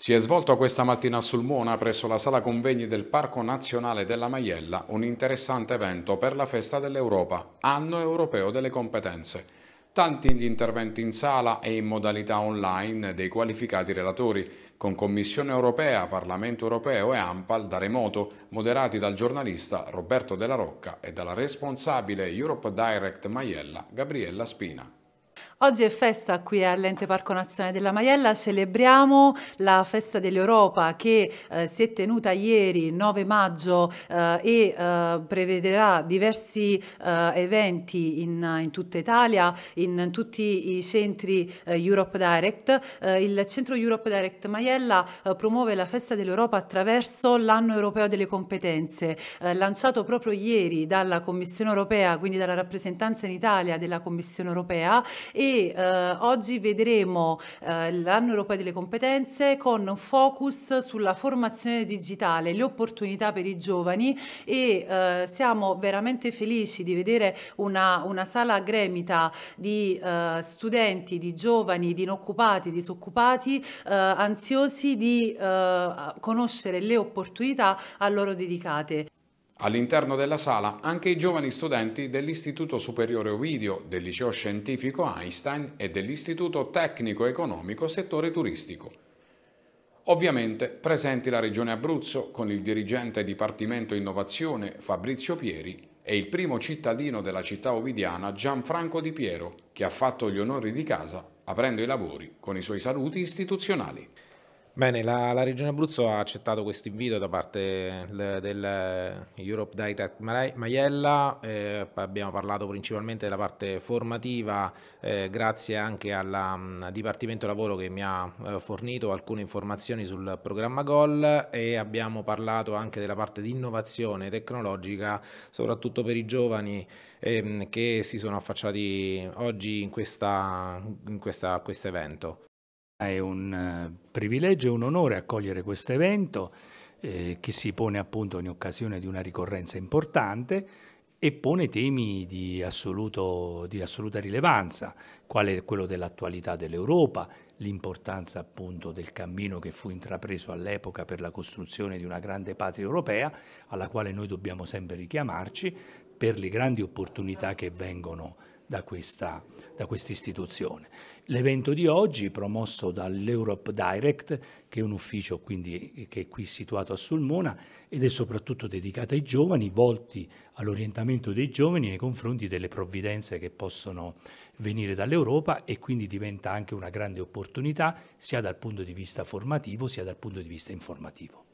Si è svolto questa mattina a Sulmona, presso la sala convegni del Parco Nazionale della Maiella, un interessante evento per la Festa dell'Europa, anno europeo delle competenze. Tanti gli interventi in sala e in modalità online dei qualificati relatori, con Commissione europea, Parlamento europeo e AMPAL da remoto, moderati dal giornalista Roberto Della Rocca e dalla responsabile Europe Direct Maiella, Gabriella Spina. Oggi è festa qui all'Ente Parco Nazionale della Maiella, celebriamo la Festa dell'Europa che eh, si è tenuta ieri 9 maggio eh, e eh, prevederà diversi eh, eventi in, in, tutta Italia, in, tutti i centri eh, Europe Direct. Eh, il centro Europe Direct Maiella promuove la Festa dell'Europa attraverso l'anno europeo delle competenze, lanciato proprio ieri dalla Commissione europea, quindi dalla rappresentanza in Italia della Commissione europea e eh, oggi vedremo eh, l'anno europeo delle competenze con un focus sulla formazione digitale, le opportunità per i giovani e eh, siamo veramente felici di vedere una, una sala gremita di eh, studenti, di giovani, di inoccupati, disoccupati, eh, ansiosi di eh, conoscere le opportunità a loro dedicate. All'interno della sala anche i giovani studenti dell'Istituto Superiore Ovidio, del Liceo Scientifico Einstein e dell'Istituto Tecnico Economico Settore Turistico. Ovviamente presenti la Regione Abruzzo con il dirigente Dipartimento Innovazione Fabrizio Pieri e il primo cittadino della città ovidiana Gianfranco Di Piero, che ha fatto gli onori di casa aprendo i lavori con i suoi saluti istituzionali. Bene, la, la Regione Abruzzo ha accettato questo invito da parte dell'Europe del Direct Maiella, eh, abbiamo parlato principalmente della parte formativa, eh, grazie anche al mm, Dipartimento Lavoro che mi ha eh, fornito alcune informazioni sul programma GOL e abbiamo parlato anche della parte di innovazione tecnologica, soprattutto per i giovani ehm, che si sono affacciati oggi in, questa, in questa, questo evento. È un eh, privilegio e un onore accogliere questo evento eh, che si pone appunto in occasione di una ricorrenza importante e pone temi di, assoluto, di assoluta rilevanza, quale quello dell'attualità dell'Europa, l'importanza appunto del cammino che fu intrapreso all'epoca per la costruzione di una grande patria europea, alla quale noi dobbiamo sempre richiamarci, per le grandi opportunità che vengono da questa, da questa istituzione. L'evento di oggi, promosso dall'Europe Direct, che è un ufficio quindi, che è qui situato a Sulmona ed è soprattutto dedicato ai giovani, volti all'orientamento dei giovani nei confronti delle provvidenze che possono venire dall'Europa e quindi diventa anche una grande opportunità sia dal punto di vista formativo sia dal punto di vista informativo.